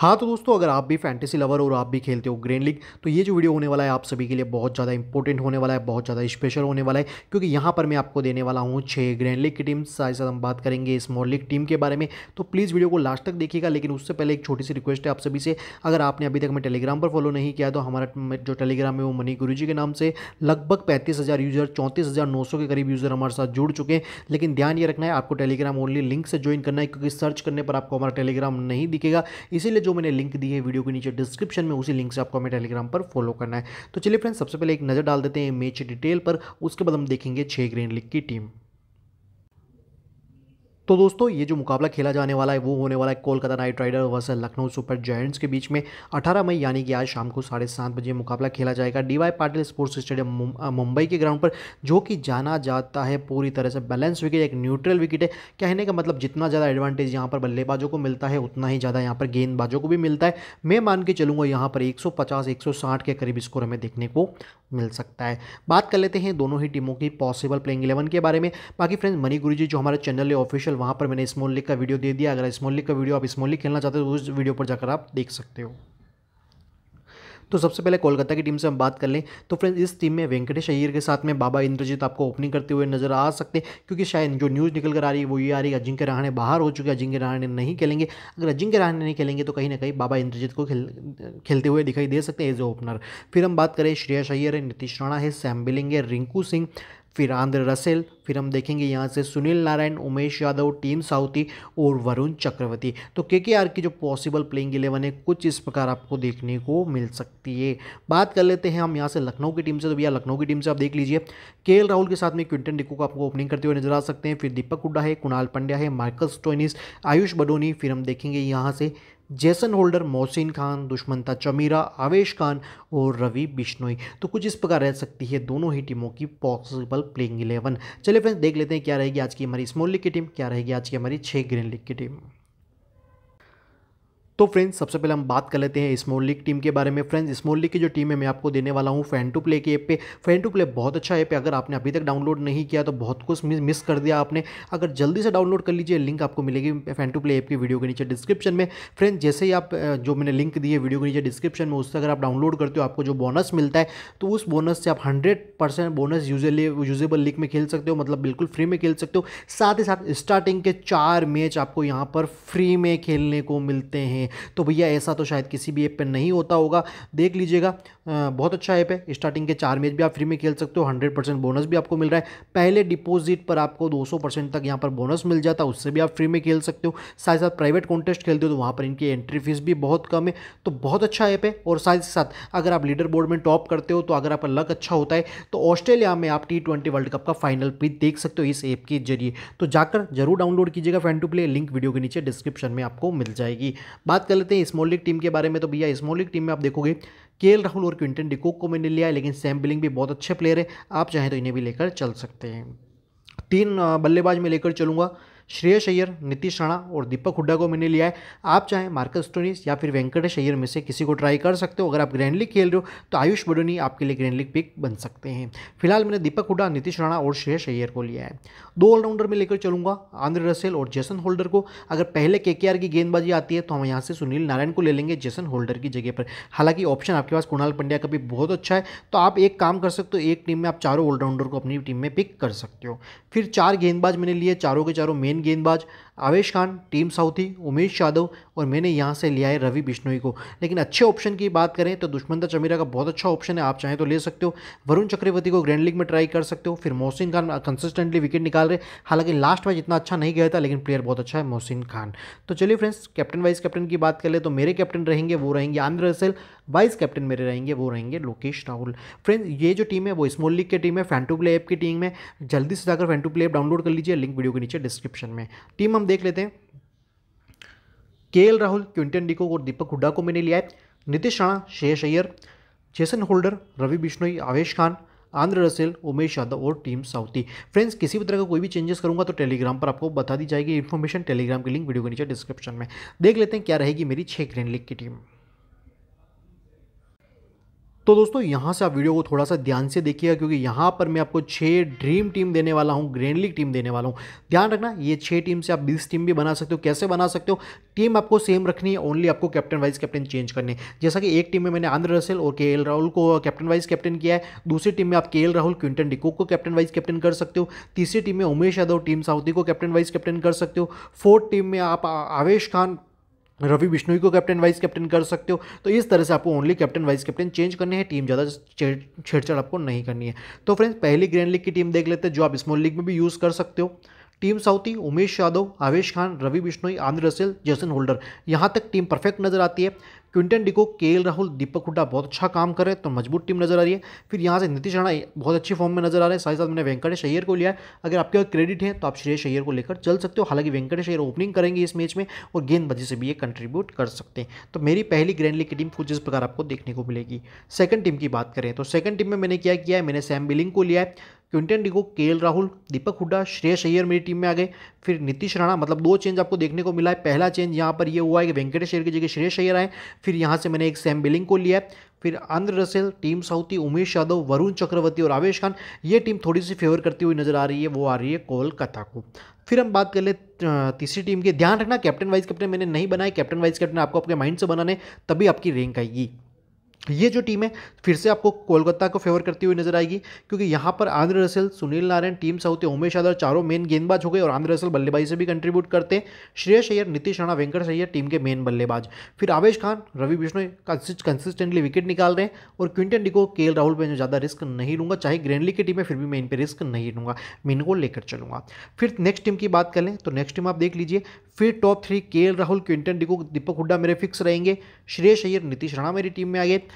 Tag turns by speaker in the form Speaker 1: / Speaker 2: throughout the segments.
Speaker 1: हाँ तो दोस्तों अगर आप भी फैंटेसी लवर और आप भी खेलते हो ग्रैंड लीग तो ये जो वीडियो होने वाला है आप सभी के लिए बहुत ज़्यादा इंपॉर्टेंट होने वाला है बहुत ज़्यादा स्पेशल होने वाला है क्योंकि यहाँ पर मैं आपको देने वाला हूँ छः ग्रैंड लीग की टीम साथ साथ हम बात करेंगे स्मॉल लीग टीम के बारे में तो प्लीज़ वीडियो को लास्ट तक देखिएगा लेकिन उससे पहले एक छोटी सी रिक्वेस्ट है आप सभी से अगर आपने अभी तक हमें टेलीग्राम पर फॉलो नहीं किया तो हमारा जो टेलीग्राम है वो मनी गुरु जी के नाम से लगभग पैंतीस हज़ार यूज़र चौंतीस हज़ार नौ सौ के करीब यूज़र हमारे साथ जुड़ चुके हैं लेकिन ध्यान ये रखना है आपको टेलीग्राम ओनली लिंक से ज्वाइन करना है क्योंकि सर्च करने पर आपको हमारा टेलीग्राम नहीं दिखेगा इसीलिए जो मैंने लिंक दी है वीडियो के नीचे डिस्क्रिप्शन में उसी लिंक से आपको हमें टेलीग्राम पर फॉलो करना है तो चलिए फ्रेंड्स सबसे पहले एक नज़र डाल देते हैं मैच डिटेल पर उसके बाद हम देखेंगे छह ग्रेन लीग की टीम तो दोस्तों ये जो मुकाबला खेला जाने वाला है वो होने वाला है Kolkata Knight Rider versus Lucknow Super Giants के बीच में 18 मई यानी कि आज शाम को साढ़े सात बजे मुकाबला खेला जाएगा D Y Patil sports stadium Mumbai के ग्राउंड पर जो कि जाना जाता है पूरी तरह से बैलेंस विकेट एक न्यूट्रल विकेट है कहने का मतलब जितना ज़्यादा एडवांटेज यहाँ पर बल्लेबाजों को मिलता है उतना ही ज़्यादा यहाँ पर गेंदबाजों को भी मिलता है मैं मान के चलूँगा यहाँ पर एक सौ के करीब स्कोर हमें देखने को मिल सकता है बात कर लेते हैं दोनों ही टीमों की पॉसिबल प्लेइंग इलेवन के बारे में बाकी फ्रेंड्स मनी गुरु जी जो हमारे चैनल है ऑफिशियल वहाँ पर मैंने स्मॉल लीग का वीडियो दे दिया अगर स्मॉल लीग का वीडियो आप स्मॉल लीग खेलना चाहते हो तो उस वीडियो पर जाकर आप देख सकते हो तो सबसे पहले कोलकाता की टीम से हम बात कर लें तो फ्रेंड्स इस टीम में वेंकटेश अय्यर के साथ में बाबा इंद्रजीत आपको ओपनिंग करते हुए नजर आ सकते हैं क्योंकि शायद जो न्यूज़ निकल कर आ रही है वो ये आ रही है अजिंक्य रहाणे बाहर हो चुके हैं अजिंक्य रहाणे नहीं खेलेंगे अगर अजिंक्य रहाणे नहीं खेलेंगे तो कहीं ना कहीं बाबा इंद्रजीत को खेल खेलते हुए दिखाई दे सकते हैं एज ए ओपनर फिर हम बात करें श्रेयस अय्यर है नीतीश राणा है सैम बिलिंग है रिंकू सिंह फिर आंध्र रसेल फिर हम देखेंगे यहाँ से सुनील नारायण उमेश यादव टीम साउथी और वरुण चक्रवर्ती तो के के आर की जो पॉसिबल प्लेइंग इलेवन है कुछ इस प्रकार आपको देखने को मिल सकती है बात कर लेते हैं हम यहाँ से लखनऊ की टीम से तो भैया लखनऊ की टीम से आप देख लीजिए के राहुल के साथ में क्विंटन डिको को आपको ओपनिंग करते हुए नजर आ सकते हैं फिर दीपक हुड्डा है कुणाल पंड्या है मार्कस टोनिस आयुष बडोनी फिर हम देखेंगे यहाँ से जैसन होल्डर मोहसिन खान दुश्मनता चमीरा आवेश खान और रवि बिश्नोई तो कुछ इस प्रकार रह सकती है दोनों ही टीमों की पॉसिबल प्लेइंग इलेवन चलिए फ्रेंड्स देख लेते हैं क्या रहेगी आज की हमारी स्मॉल लीग की टीम क्या रहेगी आज की हमारी छः ग्रीन लीग की टीम तो फ्रेंड्स सबसे पहले हम बात कर लेते हैं स्मॉल लीग टीम के बारे में फ्रेंड्स स्मॉल लीग की जो टीम है मैं आपको देने वाला हूँ फैन टू प्ले के ऐप पे फैन टू प्ले बहुत अच्छा ऐप है अगर आपने अभी तक डाउनलोड नहीं किया तो बहुत कुछ मिस कर दिया आपने अगर जल्दी से डाउनलोड कर लीजिए लिंक आपको मिलेगी फैन टू प्ले ऐप की वीडियो के नीचे डिस्क्रिप्शन में फ्रेंड्स जैसे ही आप जो मैंने लिंक दी है वीडियो के नीचे डिस्क्रिप्शन में उससे अगर आप डाउनलोड करते हो आपको जो बोनस मिलता है तो उस बोनस से आप hundred bonus usually usable league में खेल सकते हो मतलब बिल्कुल फ्री में खेल सकते हो साथ ही साथ स्टार्टिंग के चार मैच आपको यहाँ पर फ्री में खेलने को मिलते हैं हैं तो भैया ऐसा तो शायद किसी भी ऐप पर नहीं होता होगा देख लीजिएगा बहुत अच्छा ऐप है स्टार्टिंग के चार मैच भी आप फ्री में खेल सकते हो हंड्रेड परसेंट बोनस भी आपको मिल रहा है पहले डिपोजिट पर आपको दो सौ परसेंट तक यहाँ पर बोनस मिल जाता है उससे भी आप फ्री में खेल सकते हो साथ साथ प्राइवेट कॉन्टेस्ट खेलते हो तो वहाँ पर इनकी एंट्री फीस भी बहुत कम है तो बहुत अच्छा ऐप है और साथ ही साथ अगर आप लीडर बोर्ड में टॉप करते हो तो अगर आपका लक अच्छा होता है तो ऑस्ट्रेलिया में आप टी ट्वेंटी वर्ल्ड कप का फाइनल भी देख सकते हो इस ऐप के जरिए तो जाकर जरूर डाउनलोड कीजिएगा fan to play link video के नीचे डिस्क्रिप्शन में आपको मिल जाएगी बात बात कर लेते हैं स्मॉल लीग टीम के बारे में तो भैया स्मॉल लीग टीम में आप देखोगे के राहुल और क्विंटन डिकोक को मैंने लिया है लेकिन सैम बिलिंग भी बहुत अच्छे प्लेयर है आप चाहें तो इन्हें भी लेकर चल सकते हैं तीन बल्लेबाज में लेकर चलूंगा श्रेयस अय्यर नीतीश राणा और दीपक हुड्डा को मैंने लिया है आप चाहे मार्कस टोनिस या फिर वेंकटेश अय्यर में से किसी को ट्राई कर सकते हो अगर आप ग्रैंड लीग खेल रहे हो तो आयुष बडोनी आपके लिए ग्रैंड लीग पिक बन सकते हैं फिलहाल मैंने दीपक हुड्डा नीतीश राणा और श्रेयस अय्यर को लिया है दो ऑलराउंडर में लेकर चलूंगा आंध्र रसेल और जेसन होल्डर को अगर पहले के की गेंदबाजी आती है तो हम यहाँ से सुनील नारायण को ले लेंगे जेसन होल्डर की जगह पर हालांकि ऑप्शन आपके पास कुणाल पंड्या का भी बहुत अच्छा है तो आप एक काम कर सकते हो एक टीम में आप चारों ऑलराउंडर को अपनी टीम में पिक कर सकते हो फिर चार गेंदबाज मैंने लिए चारों के चारों मेन मेन गेंदबाज आवेश खान टीम साउथी उमेश यादव और मैंने यहाँ से लिया है रवि बिश्नोई को लेकिन अच्छे ऑप्शन की बात करें तो दुश्मनता चमीरा का बहुत अच्छा ऑप्शन है आप चाहें तो ले सकते हो वरुण चक्रवर्ती को ग्रैंड लीग में ट्राई कर सकते हो फिर मोहसिन खान कंसिस्टेंटली विकेट निकाल रहे हालांकि लास्ट मैच इतना अच्छा नहीं गया था लेकिन प्लेयर बहुत अच्छा है मोहसिन खान तो चलिए फ्रेंड्स कैप्टन वाइस कैप्टन की बात कर ले तो मेरे कैप्टन रहेंगे वो रहेंगे आंध्र रसेल वाइस कैप्टन मेरे रहेंगे वो रहेंगे लोकेश राहुल फ्रेंड्स ये जो टीम है वो स्मॉल लीग की टीम है फैंटू प्ले ऐप की टीम है जल्दी से जाकर फैंटू प्ले ऐप डाउनलोड कर लीजिए लिंक वीडियो के नीचे डिस्क्रिप्शन सेक्शन में टीम हम देख लेते हैं के राहुल क्विंटन डिको और दीपक हुड्डा को मैंने लिया है नितिश राणा शेष Iyer Jason Holder Ravi Bishnoi Avesh Khan Andre Russell Umesh Yadav और टीम साउथी फ्रेंड्स किसी भी तरह का कोई भी चेंजेस करूंगा तो टेलीग्राम पर आपको बता दी जाएगी इन्फॉर्मेशन टेलीग्राम की लिंक वीडियो के नीचे डिस्क्रिप्शन में देख लेते हैं क्या रहेगी मेरी छः ग्रैंड लीग की टीम तो दोस्तों यहाँ से आप वीडियो को थोड़ा सा ध्यान से देखिएगा क्योंकि यहाँ पर मैं आपको छः ड्रीम टीम देने वाला हूँ ग्रैंड लीग टीम देने वाला हूँ ध्यान रखना ये छः टीम से आप बीस टीम भी बना सकते हो कैसे बना सकते हो टीम आपको सेम रखनी है ओनली आपको कैप्टन वाइज कैप्टन चेंज करने जैसा कि एक टीम में मैंने आंध्र रसेल और के राहुल को कैप्टन वाइज कैप्टन किया है दूसरी टीम में आप के राहुल क्विंटन डिको को कैप्टन वाइज कैप्टन कर सकते हो तीसरी टीम में उमेश यादव टीम साउदी को कैप्टन वाइज कैप्टन कर सकते हो फोर्थ टीम में आप आवेश खान रवि बिश्नोई को कैप्टन वाइस कैप्टन कर सकते हो तो इस तरह से आपको only captain vice captain change करने हैं टीम ज़्यादा छेड़छाड़ आपको नहीं करनी है तो फ्रेंड्स पहली ग्रैंड लीग की टीम देख लेते हैं जो आप स्मॉल लीग में भी यूज़ कर सकते हो टीम साउथी उमेश यादव आवेश खान रवि बिश्नोई आमिर रसेल जैसन होल्डर यहाँ तक टीम परफेक्ट नजर आती है क्विंटन डिको के राहुल दीपक हुड्डा बहुत अच्छा काम कर रहे हैं तो मजबूत टीम नजर आ रही है फिर यहाँ से नीतीश राणा बहुत अच्छी फॉर्म में नजर आ रहे हैं साथ ही साथ मैंने वेंकटेश अय्यर को लिया है अगर आपके पास क्रेडिट है तो आप श्रेयस अय्यर को लेकर चल सकते हो हालांकि वेंकटेश अय्यर ओपनिंग करेंगे इस मैच में और गेंदबाजी से भी ये कंट्रीब्यूट कर सकते हैं तो मेरी पहली ग्रैंड लीग की टीम कुछ इस प्रकार आपको देखने को मिलेगी सेकंड टीम की बात करें तो सेकंड टीम में मैंने क्या किया है मैंने सैम बिलिंग को लिया है क्विंटन डिगो के राहुल दीपक हुड्डा श्रेयस अय्यर मेरी टीम में आ गए फिर नीतीश राणा मतलब दो चेंज आपको देखने को मिला है पहला चेंज यहाँ पर ये हुआ है कि वेंकटेश अय्यर की जगह श्रेयस अय्यर आए फिर यहाँ से मैंने एक सैम बिलिंग को लिया फिर Andre Russell Tim Southee Umesh Yadav Varun Chakravarthy और आवेश खान ये टीम थोड़ी सी फेवर करती हुई नजर आ रही है वो आ रही है कोलकाता को फिर हम बात कर ले तीसरी टीम के ध्यान रखना कैप्टन वाइस कैप्टन मैंने नहीं बनाए कैप्टन वाइस कैप्टन आपको अपने माइंड से बनाने तभी आपकी रैंक आएगी ये जो टीम है फिर से आपको कोलकाता को फेवर करती हुई नजर आएगी क्योंकि यहाँ पर Andre Russell Sunil Narayan Tim Southee Umesh Yadav चारों मेन गेंदबाज हो गए और आंध्र रसल बल्लेबाजी से भी कंट्रीब्यूट करते हैं श्रेयस अय्यर नीतीश राणा वेंकट सैयर टीम के मेन बल्लेबाज फिर आवेश खान रवि बिश्नो कंसिस्टेंटली विकेट निकाल रहे हैं और क्विंटन डिको के राहुल पर ज़्यादा रिस्क नहीं लूंगा चाहे ग्रैंडली की टीम है फिर भी मैं इन पर रिस्क नहीं लूंगा मैं इनको लेकर चलूंगा फिर नेक्स्ट टीम की बात करें तो नेक्स्ट टीम आप देख लीजिए फिर टॉप थ्री के राहुल क्विंटन डिको दीपक हुड्डा मेरे फिक्स रहेंगे श्रेयस अय्यर नीतीश राणा मेरी टीम में आ गए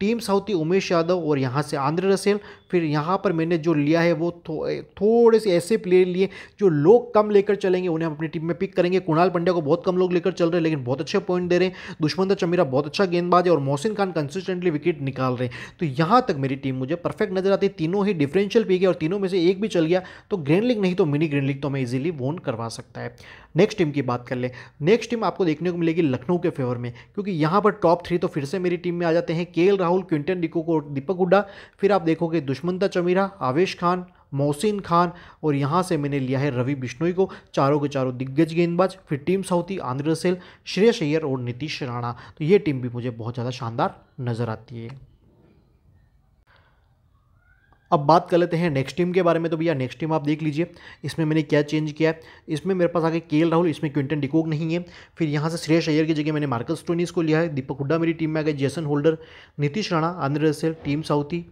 Speaker 1: टीम साउथी उमेश यादव और यहाँ से आंध्र रसेल फिर यहाँ पर मैंने जो लिया है वो थो, थोड़े से ऐसे प्लेयर लिए जो लोग कम लेकर चलेंगे उन्हें हम अपनी टीम में पिक करेंगे कुणाल पंड्या को बहुत कम लोग लेकर चल रहे हैं लेकिन बहुत अच्छे पॉइंट दे रहे हैं दुश्मंदा चमीरा बहुत अच्छा गेंदबाज है और मोहसिन खान कंसिस्टेंटली विकेट निकाल रहे हैं तो यहाँ तक मेरी टीम मुझे परफेक्ट नजर आती तीनों ही डिफरेंशियल पी गया और तीनों में से एक भी चल गया तो ग्रेन लीग नहीं तो मिनी ग्रेन लीग तो हमें ईजिली वोन करवा सकता है नेक्स्ट टीम की बात कर ले नेक्स्ट टीम आपको देखने को मिलेगी लखनऊ के फेवर में क्योंकि यहाँ पर टॉप थ्री तो फिर से मेरी टीम में आ जाते हैं के राहुल क्विंटन डिको को दीपक हुड्डा फिर आप देखोगे दुश्मनता चमीरा आवेश खान मोहसिन खान और यहाँ से मैंने लिया है रवि बिश्नोई को चारों के चारों दिग्गज गेंदबाज फिर Tim Southee Andre Russell Shreyas Iyer और नीतीश राणा तो ये टीम भी मुझे बहुत ज़्यादा शानदार नज़र आती है अब बात कर लेते हैं नेक्स्ट टीम के बारे में तो भैया नेक्स्ट टीम आप देख लीजिए इसमें मैंने क्या चेंज किया है इसमें मेरे पास आगे के राहुल इसमें क्विंटन डिकोक नहीं है फिर यहाँ से श्रेयस अय्यर की जगह मैंने मार्कस टोनीस को लिया है दीपक हुड्डा मेरी टीम में आ गए Jason Holder Nitish Rana Andre Russell Tim Southee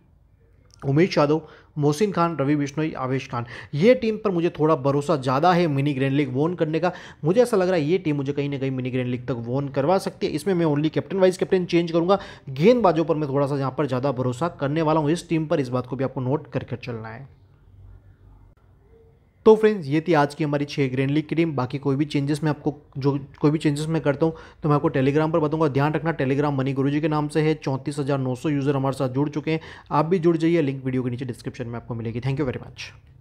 Speaker 1: Umesh Yadav Mohsin Khan Ravi Bishnoi Avesh Khan ये टीम पर मुझे थोड़ा भरोसा ज़्यादा है मिनी ग्रैंड लीग वोन करने का मुझे ऐसा लग रहा है ये टीम मुझे कहीं ना कहीं मिनी ग्रैंड लीग तक वोन करवा सकती है इसमें मैं only captain vice captain change करूंगा गेंदबाजों पर मैं थोड़ा सा यहाँ पर ज़्यादा भरोसा करने वाला हूँ इस टीम पर इस बात को भी आपको नोट करके चलना है तो फ्रेंड्स ये थी आज की हमारी छः ग्रेन लीग की टीम बाकी कोई भी चेंजेस मैं आपको जो कोई भी चेंजेस मैं करता हूँ तो मैं आपको टेलीग्राम पर बताऊँगा ध्यान रखना टेलीग्राम मनी गुरु जी के नाम से है चौंतीस हज़ार नौ सौ यूज़र हमारे साथ जुड़ चुके हैं आप भी जुड़ जाइए लिंक वीडियो के नीचे डिस्क्रिप्शन में आपको मिलेगी थैंक यू वेरी मच